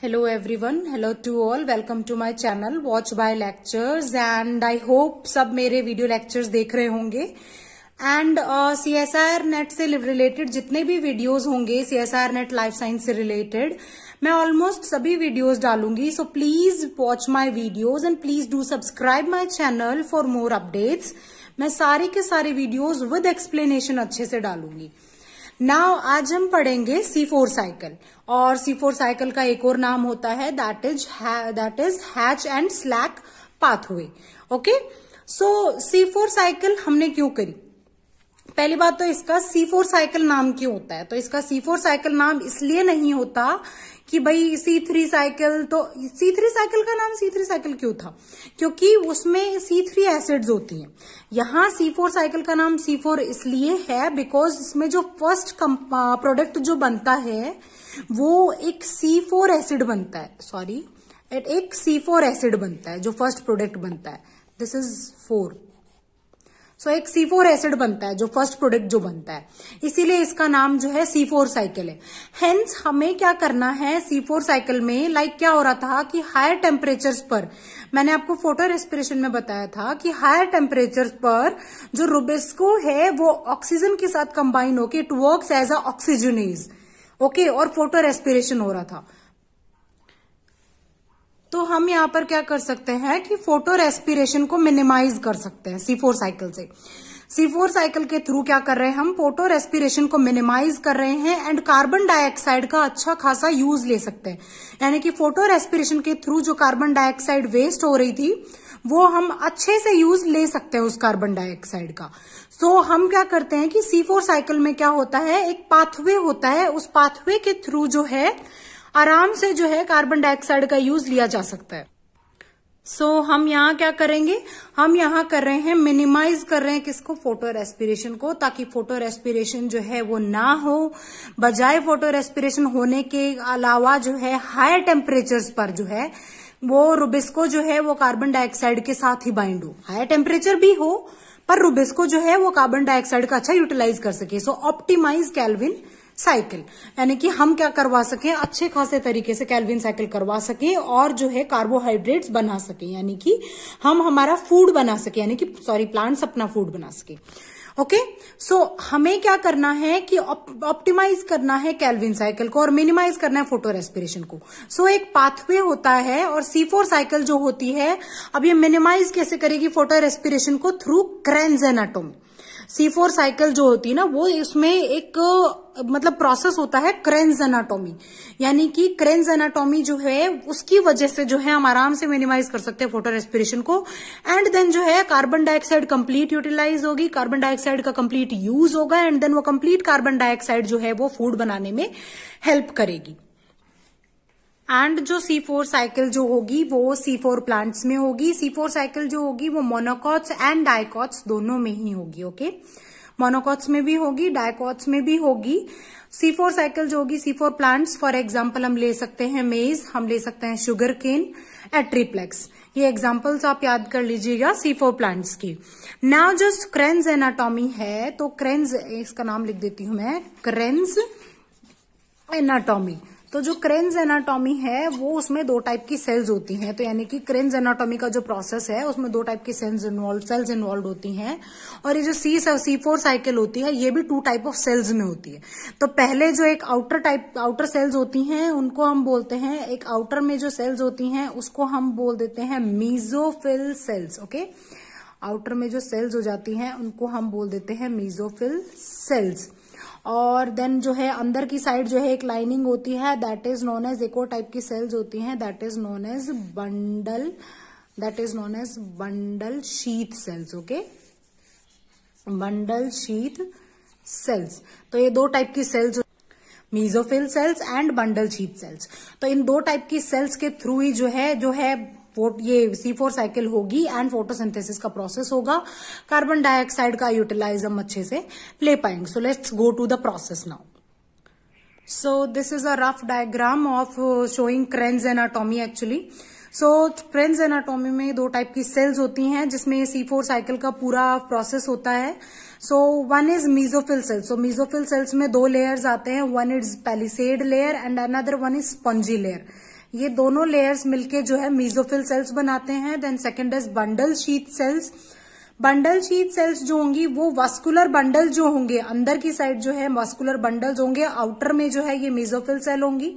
hello everyone hello to all welcome to my channel watch by lectures and i hope सब मेरे video lectures देख रहे होंगे and C S R NET से related जितने भी वीडियोज होंगे C S R NET life science से रिलेटेड मैं ऑलमोस्ट सभी वीडियोस डालूंगी so please watch my videos and please do subscribe my channel for more updates मैं सारे के सारे वीडियोस विद एक्सप्लेनेशन अच्छे से डालूंगी नाउ आज हम पढ़ेंगे सी फोर साइकिल और सी फोर साइकिल का एक और नाम होता है that is that is Hatch and Slack pathway okay so C four cycle हमने क्यों करी पहली बात तो इसका सी फोर साइकिल नाम क्यों होता है तो इसका सी फोर साइकिल नाम इसलिए नहीं होता कि भाई सी थ्री साइकिल तो सी थ्री साइकिल का नाम सी थ्री साइकिल क्यों था क्योंकि उसमें सी थ्री एसिड्स होती हैं यहां सी फोर साइकिल का नाम सी फोर इसलिए है बिकॉज इसमें जो फर्स्ट प्रोडक्ट जो बनता है वो एक सी फोर एसिड बनता है सॉरी एक सी फोर एसिड बनता है जो फर्स्ट प्रोडक्ट बनता है दिस इज फोर सो एक सी फोर एसिड बनता है जो फर्स्ट प्रोडक्ट जो बनता है इसीलिए इसका नाम जो है सी फोर साइकिल है हेंस हमें क्या करना है सी फोर साइकिल में लाइक like क्या हो रहा था कि हायर टेम्परेचर्स पर मैंने आपको फोटो रेस्पिरेशन में बताया था कि हायर टेम्परेचर्स पर जो रुबेस्को है वो ऑक्सीजन के साथ कंबाइन होके it work as a oxygenase okay और फोटो रेस्पिरेशन हो रहा था तो हम यहाँ पर क्या कर सकते हैं कि फोटो रेस्पिरेशन को मिनिमाइज कर सकते हैं सी फोर साइकिल से सी फोर साइकिल के थ्रू क्या कर रहे हैं हम फोटो रेस्पिरेशन को मिनिमाइज कर रहे हैं एंड कार्बन डाइऑक्साइड का अच्छा खासा यूज ले सकते हैं यानी कि फोटो रेस्पिरेशन के थ्रू जो कार्बन डाइऑक्साइड वेस्ट हो रही थी वो हम अच्छे से यूज ले सकते हैं उस कार्बन डाइऑक्साइड का सो so, हम क्या करते हैं कि सी फोर साइकिल में क्या होता है एक पाथवे होता है उस पाथवे के थ्रू जो है आराम से जो है कार्बन डाइऑक्साइड का यूज लिया जा सकता है सो so, हम यहाँ क्या करेंगे हम यहाँ कर रहे हैं मिनिमाइज कर रहे हैं किसको फोटो रेस्पिरेशन को ताकि फोटो रेस्पिरेशन जो है वो ना हो बजाय फोटो रेस्पिरेशन होने के अलावा जो है हायर टेम्परेचर्स पर जो है वो रुबिस्को जो है वो कार्बन डाइऑक्साइड के साथ ही बाइंड हो हायर टेम्परेचर भी हो पर रुबिस्को जो है वो कार्बन डाइऑक्साइड का अच्छा यूटिलाइज कर सके सो ऑप्टिमाइज कैलविन साइकिल यानी कि हम क्या करवा सकें अच्छे खासे तरीके से कैलविन साइकिल करवा सकें और जो है कार्बोहाइड्रेट्स बना सकें यानी कि हम हमारा फूड बना सके यानी कि सॉरी प्लांट्स अपना फूड बना सके ओके okay? सो so, हमें क्या करना है कि ऑप्टिमाइज करना है कैलविन साइकिल को और मिनिमाइज करना है फोटो रेस्पिरेशन को सो so, एक पाथवे होता है और सी फोर साइकिल जो होती है अब ये मिनिमाइज कैसे करेगी फोटो रेस्पिरेशन को through Kranz anatomy C four cycle जो होती है ना वो इसमें एक मतलब प्रोसेस होता है क्रेन्स एनाटोमी यानी कि क्रेन्स एनाटोमी जो है उसकी वजह से जो है हम आराम से मिनिमाइज कर सकते हैं फोटो रेस्पिरेशन को एंड देन जो है कार्बन डाइऑक्साइड कंप्लीट यूटिलाइज होगी कार्बन डाइऑक्साइड का कंप्लीट यूज होगा एंड देन वो कंप्लीट कार्बन डाइऑक्साइड जो है वो फूड बनाने में हेल्प करेगी एंड जो सी फोर साइकिल जो होगी वो सी फोर प्लांट्स में होगी सी फोर साइकिल जो होगी वो मोनोकॉट्स एंड डायकॉट्स दोनों में ही होगी ओके मोनोकॉट्स में भी होगी डायकॉट्स में भी होगी सी फोर साइकिल जो होगी C four plants for example हम ले सकते हैं मेज हम ले सकते हैं शुगर केन एट्रीप्लेक्स ये एग्जाम्पल्स आप याद कर लीजिएगा सी फोर प्लांट्स की नाउ जस्ट क्रेंज एनाटॉमी है तो क्रेन्स इसका नाम लिख देती हूं मैं क्रेन्स एनाटॉमी तो जो क्रेन्स एनाटॉमी है वो उसमें दो टाइप की सेल्स होती हैं तो यानी कि क्रेन्स एनाटॉमी का जो प्रोसेस है उसमें दो टाइप की सेल्स इन्वॉल्व सेल्स इन्वॉल्व होती हैं और ये जो सी सी फोर साइकिल होती है ये भी टू टाइप ऑफ सेल्स में होती है तो पहले जो एक आउटर टाइप आउटर सेल्स होती हैं उनको हम बोलते हैं एक आउटर में जो सेल्स होती हैं उसको हम बोल देते हैं मीजोफिल सेल्स ओके आउटर में जो सेल्स हो जाती हैं उनको हम बोल देते हैं मीजोफिल सेल्स और देन जो है अंदर की साइड जो है एक लाइनिंग होती है दैट इज नॉन एज इको टाइप की सेल्स होती हैं that is known as bundle that is known as bundle sheath cells okay bundle sheath cells तो ये दो टाइप की cells mesophyll cells and bundle sheath cells तो इन दो टाइप की सेल्स के थ्रू ही जो है जो है ये सी फोर साइकिल होगी एंड फोटोसिंथेसिस का प्रोसेस होगा कार्बन डाइऑक्साइड का यूटिलाइज हम अच्छे से ले पाएंगे so let's go to the process now so this is a rough diagram of showing Kranz Krenz anatomy so friends anatomy में दो टाइप की सेल्स होती हैं जिसमें सी फोर साइकिल का पूरा प्रोसेस होता है so one is mesophyll cells so mesophyll cells में दो लेयर्स आते हैं one is palisade layer and another one is spongy layer ये दोनों लेयर्स मिलके जो है मीजोफिल सेल्स बनाते हैं then second is bundle sheath cells bundle sheath cells जो होंगी वो वास्कुलर बंडल जो होंगे अंदर की साइड जो है वास्कुलर बंडल होंगे आउटर में जो है ये मीजोफिल सेल होंगी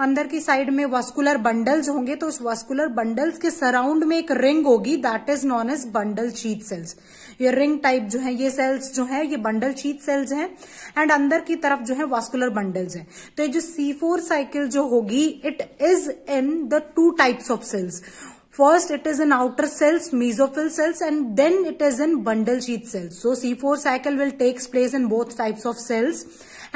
अंदर की साइड में वस्कुलर बंडल्स होंगे तो उस वस्कुलर बंडल्स के सराउंड में एक रिंग होगी that is known as bundle sheath cells ये रिंग टाइप जो है ये सेल्स जो है ये बंडल शीत सेल्स हैं एंड अंदर की तरफ जो है वास्कुलर बंडल्स हैं तो ये जो सी फोर साइकिल जो होगी it is in the two types of cells First, it is in outer cells, mesophyll cells, and then it is in bundle sheath cells. So, C4 cycle will takes place in both types of cells.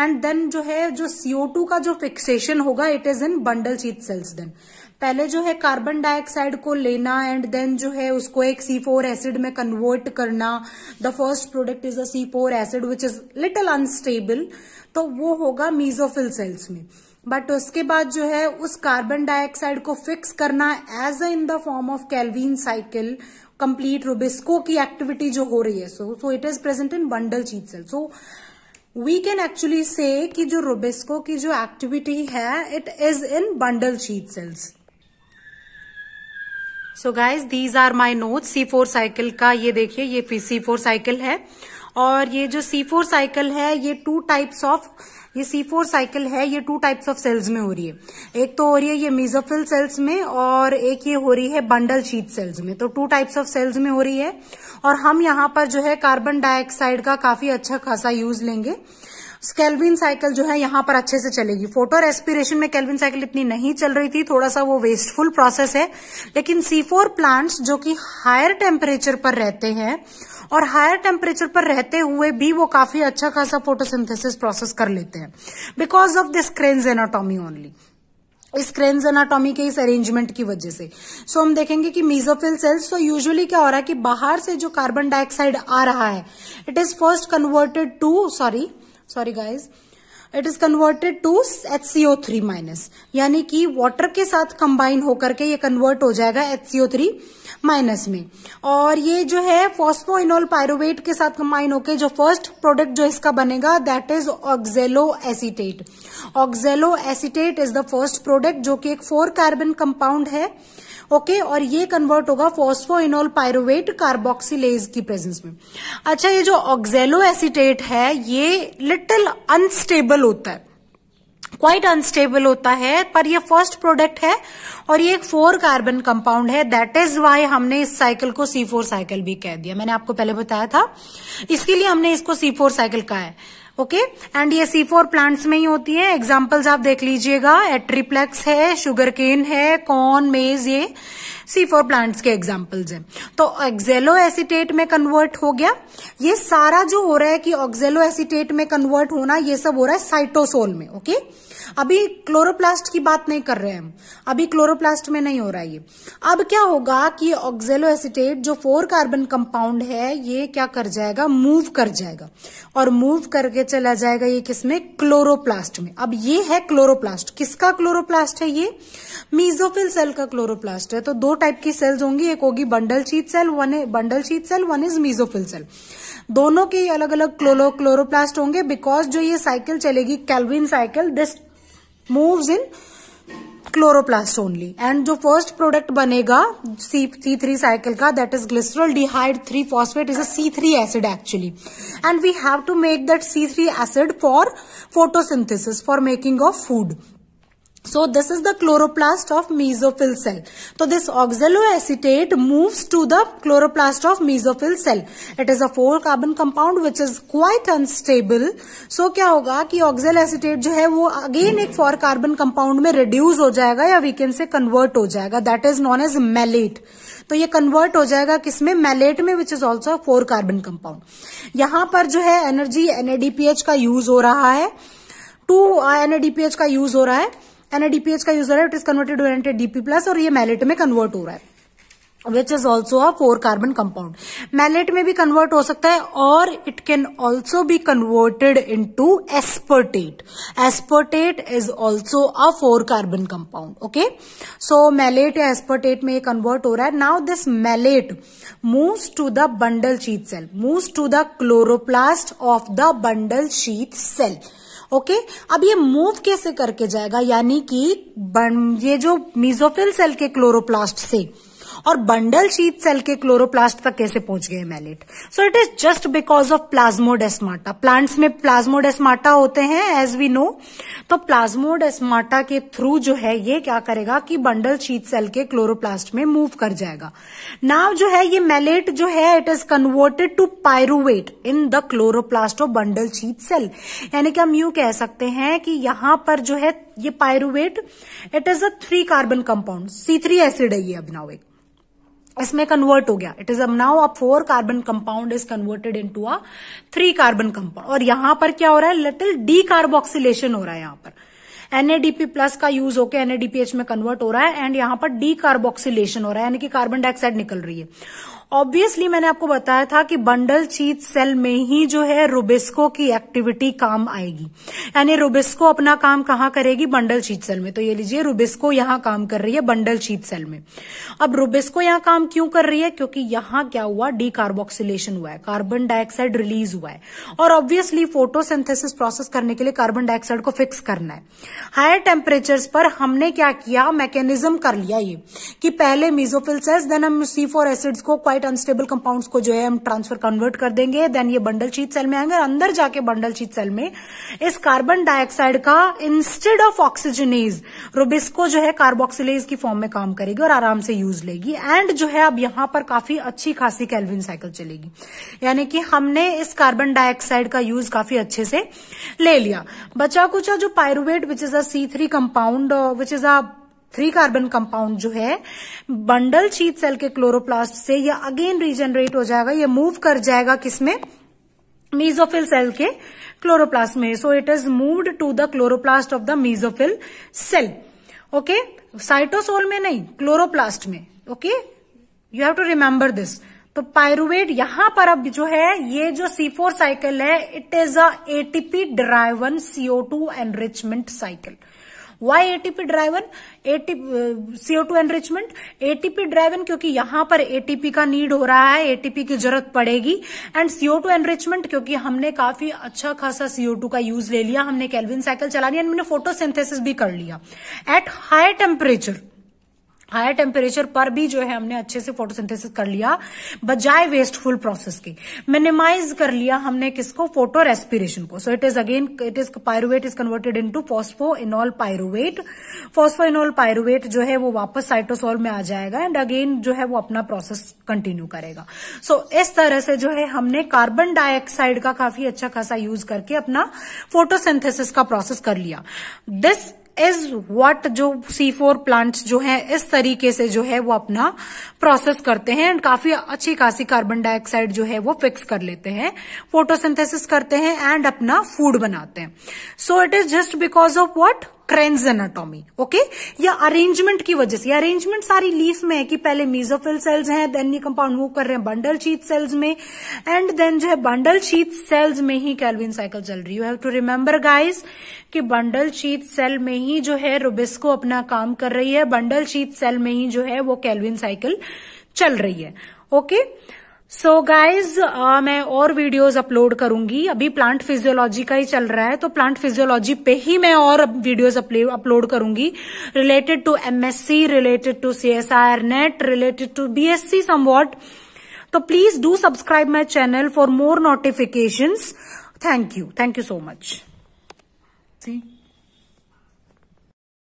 and then जो है जो CO2 का जो fixation होगा it is in bundle sheath cells then पहले जो है carbon dioxide को लेना एंड देन जो है उसको एक सी फोर एसिड में कन्वर्ट करना the first product is a C four acid which is little unstable तो वो होगा मीजोफिल सेल्स में बट उसके बाद जो है उस कार्बन डाइऑक्साइड को फिक्स करना as a in the form of Calvin cycle complete rubisco की एक्टिविटी जो हो रही है so so it is present in bundle sheath cell so we can actually say कि जो रुबिस्को की जो एक्टिविटी है it is in bundle sheath cells so guys these are my note C four cycle का ये देखिए ये C four cycle है और ये जो सी फोर साइकिल है ये टू टाइप्स ऑफ ये सी फोर साइकिल है ये टू टाइप्स ऑफ सेल्स में हो रही है एक तो हो रही है ये मिजोफिल सेल्स में और एक ये हो रही है बंडल शीत सेल्स में तो टू टाइप्स ऑफ सेल्स में हो रही है और हम यहाँ पर जो है कार्बन डाइऑक्साइड का काफी अच्छा खासा यूज लेंगे स्केलविन साइकिल जो है यहां पर अच्छे से चलेगी फोटो रेस्पिरेशन में कैलविन साइकिल इतनी नहीं चल रही थी थोड़ा सा वो वेस्टफुल प्रोसेस है लेकिन सी फोर प्लांट्स जो कि हायर टेम्परेचर पर रहते हैं और हायर टेम्परेचर पर रहते हुए भी वो काफी अच्छा खासा फोटोसिंथेसिस प्रोसेस कर लेते हैं because of this Kranz anatomy only इस क्रेन्स एनाटॉमी के इस अरेंजमेंट की वजह से सो so, हम देखेंगे कि मीजोफिल सेल्स तो यूजुअली क्या हो रहा है कि बाहर से जो कार्बन डाइऑक्साइड आ रहा है it is first converted to sorry sorry guys it is converted to H C O three minus यानी कि वाटर के साथ कंबाइन होकर के ये कन्वर्ट हो जाएगा H C O three minus में और ये जो है फॉस्फोइनोल पायरोवेट के साथ कंबाइन होकर जो फर्स्ट प्रोडक्ट जो इसका बनेगा that is oxaloacetate oxaloacetate is the first product जो कि एक फोर कार्बन कंपाउंड है ओके okay, और ये कन्वर्ट होगा फॉस्फोइनोल पायरोवेट कार्बोक्सिलेज की प्रेजेंस में अच्छा ये जो ऑक्जेलो एसिटेट है ये लिटिल अनस्टेबल अनस्टेबल होता है क्वाइट अनस्टेबल होता है पर ये फर्स्ट प्रोडक्ट है और ये एक फोर कार्बन कंपाउंड है दैट इज वाई हमने इस साइकिल को सी फोर साइकिल भी कह दिया मैंने आपको पहले बताया था इसके लिए हमने इसको सी फोर साइकिल कहा है ओके एंड ये सी फोर प्लांट्स में ही होती है एग्जाम्पल्स आप देख लीजिएगा एट्रीप्लेक्स है शुगर केन है कॉर्न मेज ये सी फोर प्लांट्स के एग्जाम्पल्स हैं तो ऑक्जेलो एसिटेट में कन्वर्ट हो गया ये सारा जो हो रहा है कि ऑक्जेलो एसिटेट में कन्वर्ट होना ये सब हो रहा है साइटोसोल में ओके okay? अभी क्लोरोप्लास्ट की बात नहीं कर रहे हम अभी क्लोरोप्लास्ट में नहीं हो रहा ये अब क्या होगा कि ऑक्जेलो एसिटेट जो फोर कार्बन कंपाउंड है ये क्या कर जाएगा मूव कर जाएगा और मूव करके चला जाएगा ये किसमें क्लोरोप्लास्ट में अब ये है क्लोरोप्लास्ट किसका क्लोरोप्लास्ट है ये मीजोफिल सेल का क्लोरोप्लास्ट है तो दो टाइप की सेल्स होंगी एक होगी bundle sheath cell one bundle sheath cell one is mesophyll cell दोनों के अलग अलग क्लोरो क्लोरोप्लास्ट होंगे बिकॉज जो ये साइकिल चलेगी Calvin cycle this moves in chloroplast only and जो फर्स्ट प्रोडक्ट बनेगा सी सी थ्री साइकिल का that is glyceraldehyde three phosphate is a C three acid actually and we have to make that C three acid for photosynthesis for making of food So this is the chloroplast of mesophyll cell. So this oxaloacetate moves to the chloroplast of mesophyll cell. It is a four carbon compound which is quite unstable. So क्या होगा कि oxaloacetate जो है वो again एक four carbon compound में reduce हो जाएगा या we can say convert हो जाएगा. That is known as malate. तो ये convert हो जाएगा किसमें malate में which is also a four carbon compound. यहाँ पर जो है energy NADPH का use हो रहा है. टू NADPH का use हो रहा है. एनएडीपीएच का यूजर है it is converted to DP plus और ये मैलेट में कन्वर्ट हो रहा है which is also a four carbon compound malate में भी कन्वर्ट हो सकता है और it can also be converted in to aspartate aspartate is also a four carbon compound okay so malate या एस्पर्टेट में ये कन्वर्ट हो रहा है now this malate move to the bundle sheath cell move to the chloroplast of the bundle sheath cell okay अब ये move कैसे करके जाएगा यानी कि ये जो मीजोफिल सेल के क्लोरोप्लास्ट से और बंडल शीत सेल के क्लोरोप्लास्ट तक कैसे पहुंच गए malate so it is just because of plasmodesmata plants में प्लाज्मोडेस्माटा होते हैं एज वी नो तो प्लाज्मोडेस्माटा के थ्रू जो है ये क्या करेगा कि बंडल शीत सेल के क्लोरोप्लास्ट में मूव कर जाएगा नाव जो है ये मैलेट जो है it is converted to pyruvate in the chloroplast of bundle sheath cell यानी कि हम यू कह सकते हैं कि यहां पर जो है ये pyruvate it is a three carbon compound C three acid है ये अभिनाव एक इसमें कन्वर्ट हो गया इट इज अब now a four carbon compound is converted in into a three carbon compound और यहां पर क्या हो रहा है लिटिल डी कार्बोक्सिलेशन हो रहा है यहां पर एनएडीपी प्लस का यूज होकर एनएडीपीएच में कन्वर्ट हो रहा है एंड यहां पर डी कार्बोक्सिलेशन हो रहा है यानी कि कार्बन डाइऑक्साइड निकल रही है ऑब्वियसली मैंने आपको बताया था कि बंडल चीत सेल में ही जो है रोबेस्को की एक्टिविटी काम आएगी यानी रोबेस्को अपना काम कहां करेगी बंडल चीत सेल में तो ये लीजिए रोबेस्को यहां काम कर रही है बंडल चीत सेल में अब रोबेस्को यहां काम क्यों कर रही है क्योंकि यहां क्या हुआ डी हुआ है कार्बन डाइऑक्साइड रिलीज हुआ है और ऑब्वियसली फोटोसिंथेसिस प्रोसेस करने के लिए कार्बन डाइऑक्साइड को फिक्स करना है हायर टेम्परेचर्स पर हमने क्या किया मैकेनिज्म कर लिया ये कि पहले मीजोफिल सेल्स देन हम सी एसिड्स को क्वाइट बट अनस्टेबल कंपाउंड्स को जो है हम ट्रांसफर कन्वर्ट कर देंगे देन ये बंडल शीत सेल में आएंगे अंदर जाके बंडल शीत सेल में इस कार्बन डाइऑक्साइड का इंस्टेड ऑफ ऑक्सीजनेज रोबिस्को जो है कार्बोक्सिलेज की फॉर्म में काम करेगी और आराम से यूज लेगी एंड जो है अब यहां पर काफी अच्छी खासी कैलविन साइकिल चलेगी यानी कि हमने इस कार्बन डाइऑक्साइड का यूज काफी अच्छे से ले लिया बचा कुचा जो pyruvate which is a C three compound which is a three carbon compound जो है बंडल चीत सेल के क्लोरोप्लास्ट से यह अगेन रीजनरेट हो जाएगा यह मूव कर जाएगा किसमें मीजोफिल सेल के क्लोरोप्लास्ट में so it is moved to the chloroplast of the mesophyll cell okay cytosol में नहीं क्लोरोप्लास्ट में okay you have to remember this तो पायरुवेट यहां पर अब जो है ये जो सी फोर साइकिल है it is a ATP driven two enrichment cycle why ATP driven CO two enrichment ATP driven क्योंकि यहां पर एटीपी का नीड हो रहा है एटीपी की जरूरत पड़ेगी एंड सीओ टू एनरिचमेंट क्योंकि हमने काफी अच्छा खासा सीओ टू का यूज ले लिया हमने कैलविन साइकिल चला लिया मैंने फोटोसिंथेसिस भी कर लिया at high temperature higher temperature पर भी जो है हमने अच्छे से फोटोसिंथेसिस कर लिया बजाय वेस्टफुल प्रोसेस के मिनिमाइज कर लिया हमने किसको फोटो रेस्पिरेशन को so it is again it is pyruvate is converted into phospho enol pyruvate phospho enol pyruvate जो है वो वापस साइटोसोल में आ जाएगा एंड अगेन जो है वो अपना प्रोसेस कंटिन्यू करेगा सो so, इस तरह से जो है हमने कार्बन डाइऑक्साइड का काफी अच्छा खासा यूज करके अपना फोटोसिंथेसिस का प्रोसेस कर लिया दिस इज व्हाट जो सी फोर प्लांट जो है इस तरीके से जो है वो अपना प्रोसेस करते हैं एंड काफी अच्छी खासी कार्बन डाइऑक्साइड जो है वो फिक्स कर लेते हैं फोटोसिंथेसिस करते हैं एंड अपना फूड बनाते हैं so it is just because of what Kranz and okay या अरेंजमेंट की वजह से या अरेंजमेंट सारी लीफ में है कि पहले मीजोफिल सेल्स हैं देन ये कंपाउंड मूव कर रहे हैं बंडल शीत सेल्स में एंड देन जो है बंडल शीत सेल्स में ही कैलविन साइकिल चल रही है हैव टू रिमेम्बर गाइस कि बंडल शीत सेल में ही जो है रुबिस्को अपना काम कर रही है बंडल शीत सेल में ही जो है वो कैलविन साइकिल चल रही है okay okay? So so guys uh, मैं और वीडियोस अपलोड करूंगी अभी प्लांट फिजियोलॉजी का ही चल रहा है तो प्लांट फिजियोलॉजी पे ही मैं और वीडियोस अपलोड करूंगी related to MSc related to CSIR NET related to BSc somewhat तो please do subscribe my channel for more notification thank you thank you so much